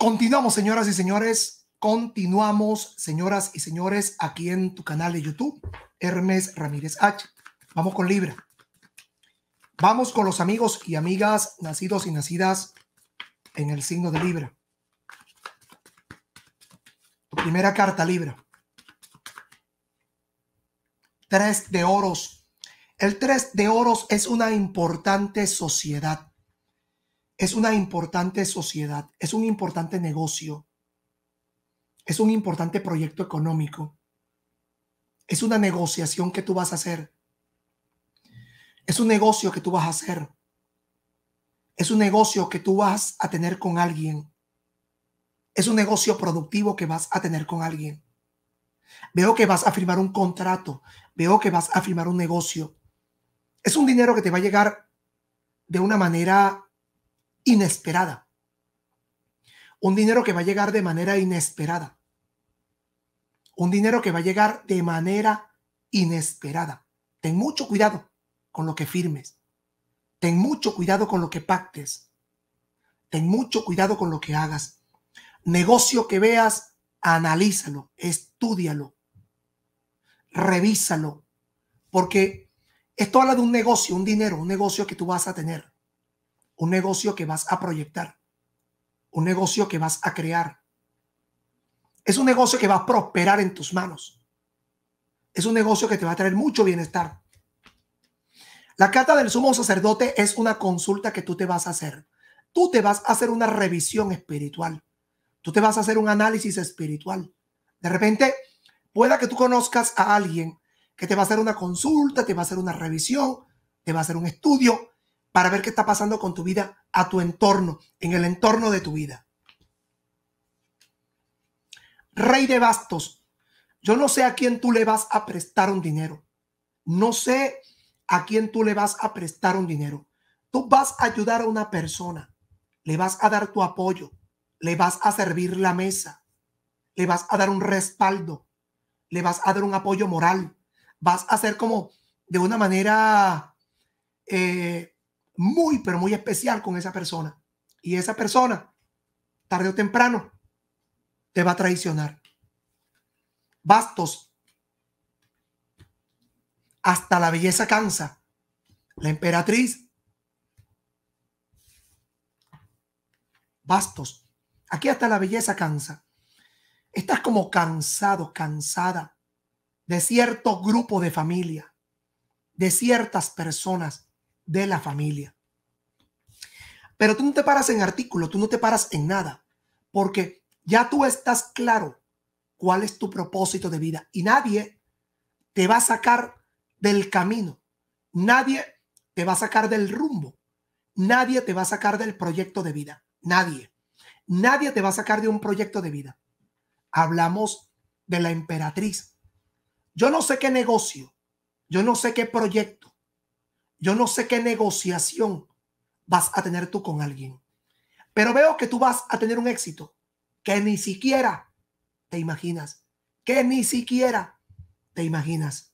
Continuamos, señoras y señores. Continuamos, señoras y señores, aquí en tu canal de YouTube, Hermes Ramírez H. Vamos con Libra. Vamos con los amigos y amigas nacidos y nacidas en el signo de Libra. primera carta, Libra. Tres de oros. El tres de oros es una importante sociedad es una importante sociedad, es un importante negocio, es un importante proyecto económico, es una negociación que tú vas a hacer, es un negocio que tú vas a hacer, es un negocio que tú vas a tener con alguien, es un negocio productivo que vas a tener con alguien. Veo que vas a firmar un contrato, veo que vas a firmar un negocio. Es un dinero que te va a llegar de una manera inesperada. Un dinero que va a llegar de manera inesperada. Un dinero que va a llegar de manera inesperada. Ten mucho cuidado con lo que firmes. Ten mucho cuidado con lo que pactes. Ten mucho cuidado con lo que hagas. Negocio que veas, analízalo, estúdialo. revísalo, porque esto habla de un negocio, un dinero, un negocio que tú vas a tener un negocio que vas a proyectar, un negocio que vas a crear. Es un negocio que va a prosperar en tus manos. Es un negocio que te va a traer mucho bienestar. La carta del sumo sacerdote es una consulta que tú te vas a hacer. Tú te vas a hacer una revisión espiritual. Tú te vas a hacer un análisis espiritual. De repente, pueda que tú conozcas a alguien que te va a hacer una consulta, te va a hacer una revisión, te va a hacer un estudio para ver qué está pasando con tu vida a tu entorno, en el entorno de tu vida. Rey de bastos, yo no sé a quién tú le vas a prestar un dinero. No sé a quién tú le vas a prestar un dinero. Tú vas a ayudar a una persona, le vas a dar tu apoyo, le vas a servir la mesa, le vas a dar un respaldo, le vas a dar un apoyo moral, vas a ser como de una manera eh, muy, pero muy especial con esa persona. Y esa persona, tarde o temprano, te va a traicionar. Bastos. Hasta la belleza cansa. La emperatriz. Bastos. Aquí hasta la belleza cansa. Estás como cansado, cansada de cierto grupo de familia, de ciertas personas de la familia. Pero tú no te paras en artículo, tú no te paras en nada, porque ya tú estás claro cuál es tu propósito de vida y nadie te va a sacar del camino, nadie te va a sacar del rumbo, nadie te va a sacar del proyecto de vida, nadie, nadie te va a sacar de un proyecto de vida. Hablamos de la emperatriz. Yo no sé qué negocio, yo no sé qué proyecto, yo no sé qué negociación vas a tener tú con alguien, pero veo que tú vas a tener un éxito que ni siquiera te imaginas, que ni siquiera te imaginas.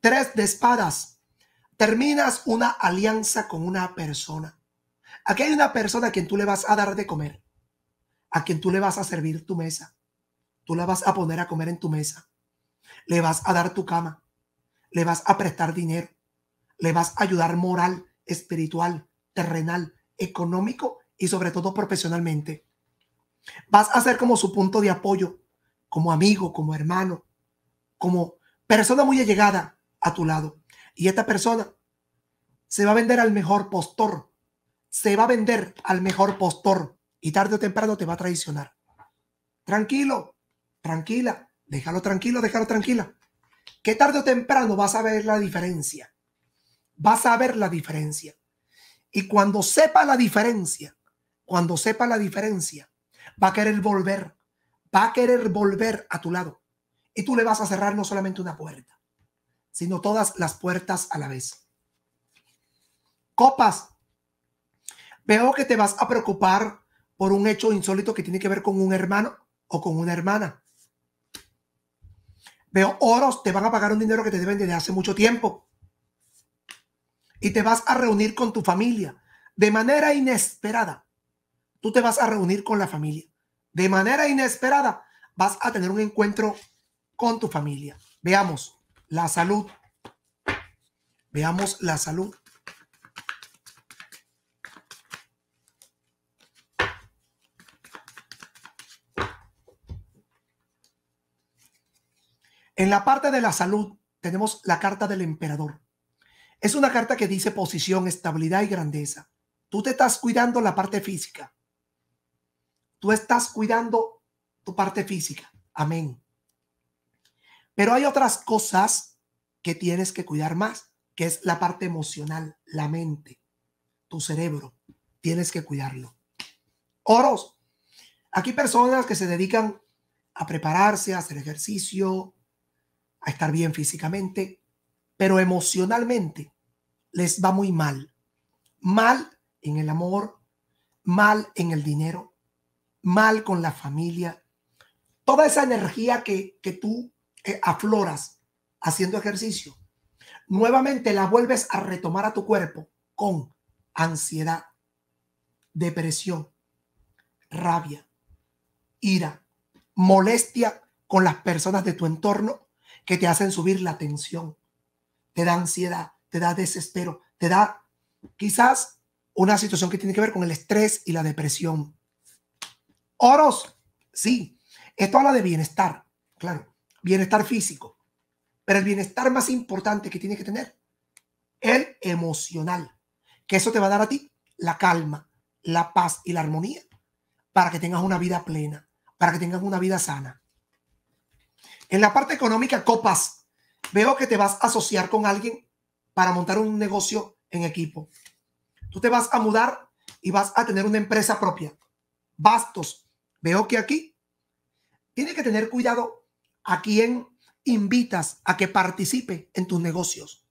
Tres de espadas. Terminas una alianza con una persona. Aquí hay una persona a quien tú le vas a dar de comer, a quien tú le vas a servir tu mesa, Tú la vas a poner a comer en tu mesa. Le vas a dar tu cama. Le vas a prestar dinero. Le vas a ayudar moral, espiritual, terrenal, económico y sobre todo profesionalmente. Vas a ser como su punto de apoyo, como amigo, como hermano, como persona muy allegada a tu lado. Y esta persona se va a vender al mejor postor. Se va a vender al mejor postor y tarde o temprano te va a traicionar. Tranquilo, tranquila, déjalo tranquilo, déjalo tranquila. Que tarde o temprano vas a ver la diferencia. Vas a ver la diferencia. Y cuando sepa la diferencia, cuando sepa la diferencia, va a querer volver, va a querer volver a tu lado. Y tú le vas a cerrar no solamente una puerta, sino todas las puertas a la vez. Copas, veo que te vas a preocupar por un hecho insólito que tiene que ver con un hermano o con una hermana. Veo oros, te van a pagar un dinero que te deben desde hace mucho tiempo. Y te vas a reunir con tu familia. De manera inesperada, tú te vas a reunir con la familia. De manera inesperada, vas a tener un encuentro con tu familia. Veamos la salud. Veamos la salud. En la parte de la salud tenemos la carta del emperador. Es una carta que dice posición, estabilidad y grandeza. Tú te estás cuidando la parte física. Tú estás cuidando tu parte física. Amén. Pero hay otras cosas que tienes que cuidar más, que es la parte emocional, la mente, tu cerebro. Tienes que cuidarlo. Oros. Aquí personas que se dedican a prepararse, a hacer ejercicio, a estar bien físicamente, pero emocionalmente les va muy mal. Mal en el amor, mal en el dinero, mal con la familia. Toda esa energía que, tú eh, afloras haciendo ejercicio, nuevamente la vuelves a retomar a tu cuerpo con ansiedad, depresión, rabia, ira, molestia con las personas de tu entorno que te hacen subir la tensión, te da ansiedad, te da desespero, te da quizás una situación que tiene que ver con el estrés y la depresión. Oros, sí, esto habla de bienestar, claro, bienestar físico, pero el bienestar más importante que tienes que tener, el emocional, que eso te va a dar a ti la calma, la paz y la armonía para que tengas una vida plena, para que tengas una vida sana. En la parte económica, copas. Veo que te vas a asociar con alguien para montar un negocio en equipo. Tú te vas a mudar y vas a tener una empresa propia. Bastos. Veo que aquí tienes que tener cuidado a quién invitas a que participe en tus negocios.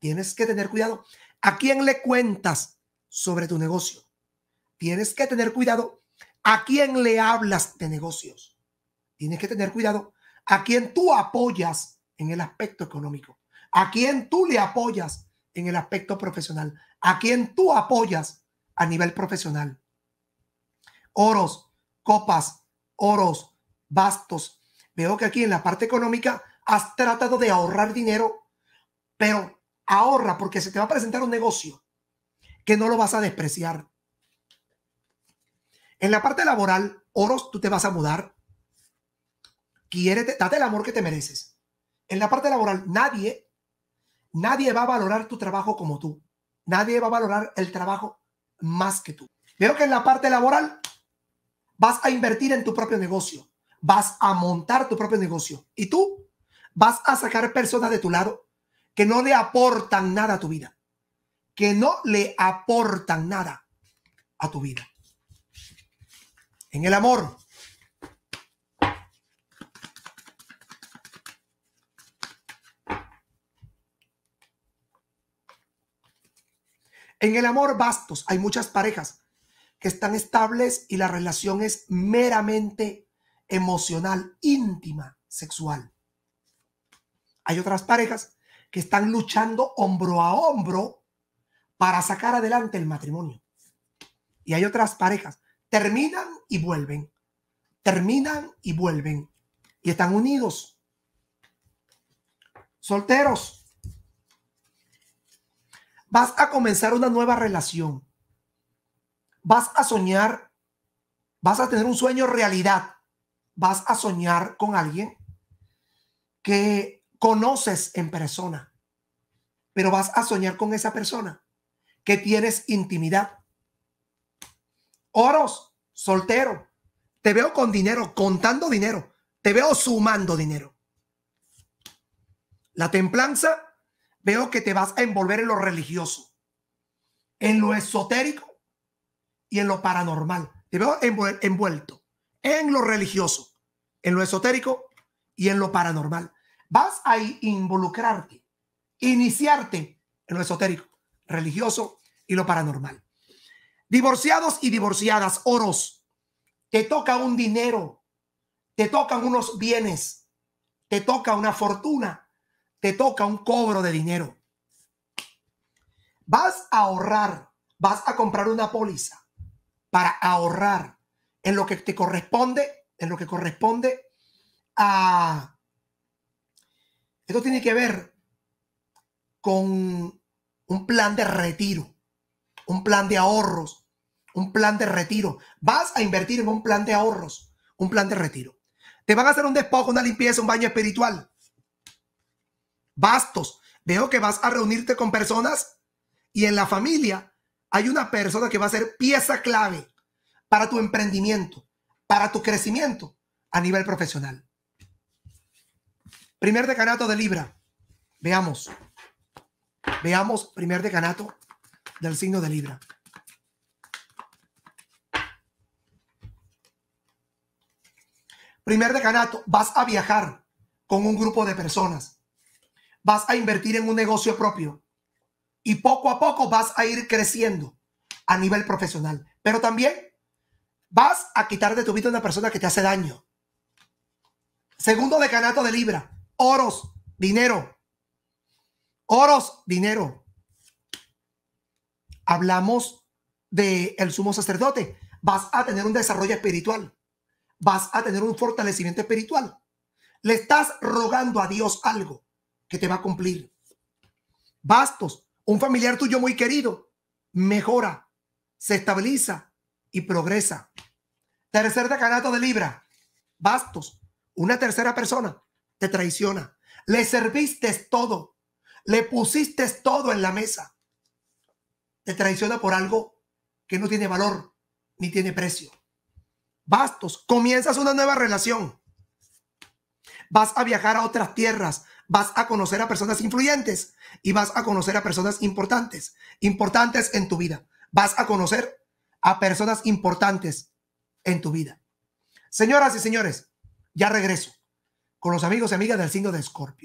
Tienes que tener cuidado a quién le cuentas sobre tu negocio. Tienes que tener cuidado a quién le hablas de negocios. Tienes que tener cuidado a quien tú apoyas en el aspecto económico, a quien tú le apoyas en el aspecto profesional, a quien tú apoyas a nivel profesional. Oros, copas, oros, bastos. Veo que aquí en la parte económica has tratado de ahorrar dinero, pero ahorra porque se te va a presentar un negocio que no lo vas a despreciar. En la parte laboral, oros, tú te vas a mudar. Quiérete, date el amor que te mereces. En la parte laboral, nadie, nadie va a valorar tu trabajo como tú. Nadie va a valorar el trabajo más que tú. Veo que en la parte laboral vas a invertir en tu propio negocio, vas a montar tu propio negocio y tú vas a sacar personas de tu lado que no le aportan nada a tu vida, que no le aportan nada a tu vida. En el amor, En el amor bastos hay muchas parejas que están estables y la relación es meramente emocional, íntima, sexual. Hay otras parejas que están luchando hombro a hombro para sacar adelante el matrimonio. Y hay otras parejas, terminan y vuelven, terminan y vuelven, y están unidos, solteros, Vas a comenzar una nueva relación. Vas a soñar. Vas a tener un sueño realidad. Vas a soñar con alguien que conoces en persona. Pero vas a soñar con esa persona que tienes intimidad. Oros, soltero. Te veo con dinero, contando dinero. Te veo sumando dinero. La templanza veo que te vas a envolver en lo religioso, en lo esotérico y en lo paranormal. Te veo envuelto en lo religioso, en lo esotérico y en lo paranormal. Vas a involucrarte, iniciarte en lo esotérico, religioso y lo paranormal. Divorciados y divorciadas, oros, te toca un dinero, te tocan unos bienes, te toca una fortuna, te toca un cobro de dinero. Vas a ahorrar, vas a comprar una póliza para ahorrar en lo que te corresponde, en lo que corresponde a... Esto tiene que ver con un plan de retiro, un plan de ahorros, un plan de retiro. Vas a invertir en un plan de ahorros, un plan de retiro. Te van a hacer un despojo, una limpieza, un baño espiritual. Bastos, veo que vas a reunirte con personas y en la familia hay una persona que va a ser pieza clave para tu emprendimiento, para tu crecimiento a nivel profesional. Primer decanato de Libra. Veamos. Veamos primer decanato del signo de Libra. Primer decanato, vas a viajar con un grupo de personas vas a invertir en un negocio propio y poco a poco vas a ir creciendo a nivel profesional. Pero también vas a quitar de tu vida a una persona que te hace daño. Segundo decanato de Libra, oros, dinero. Oros, dinero. Hablamos del el sumo sacerdote. Vas a tener un desarrollo espiritual. Vas a tener un fortalecimiento espiritual. Le estás rogando a Dios algo que te va a cumplir. Bastos, un familiar tuyo muy querido, mejora, se estabiliza y progresa. Tercer decanato de Libra, bastos, una tercera persona te traiciona. Le serviste todo, le pusiste todo en la mesa. Te traiciona por algo que no tiene valor ni tiene precio. Bastos, comienzas una nueva relación. Vas a viajar a otras tierras, vas a conocer a personas influyentes y vas a conocer a personas importantes, importantes en tu vida. Vas a conocer a personas importantes en tu vida. Señoras y señores, ya regreso con los amigos y amigas del signo de Escorpio.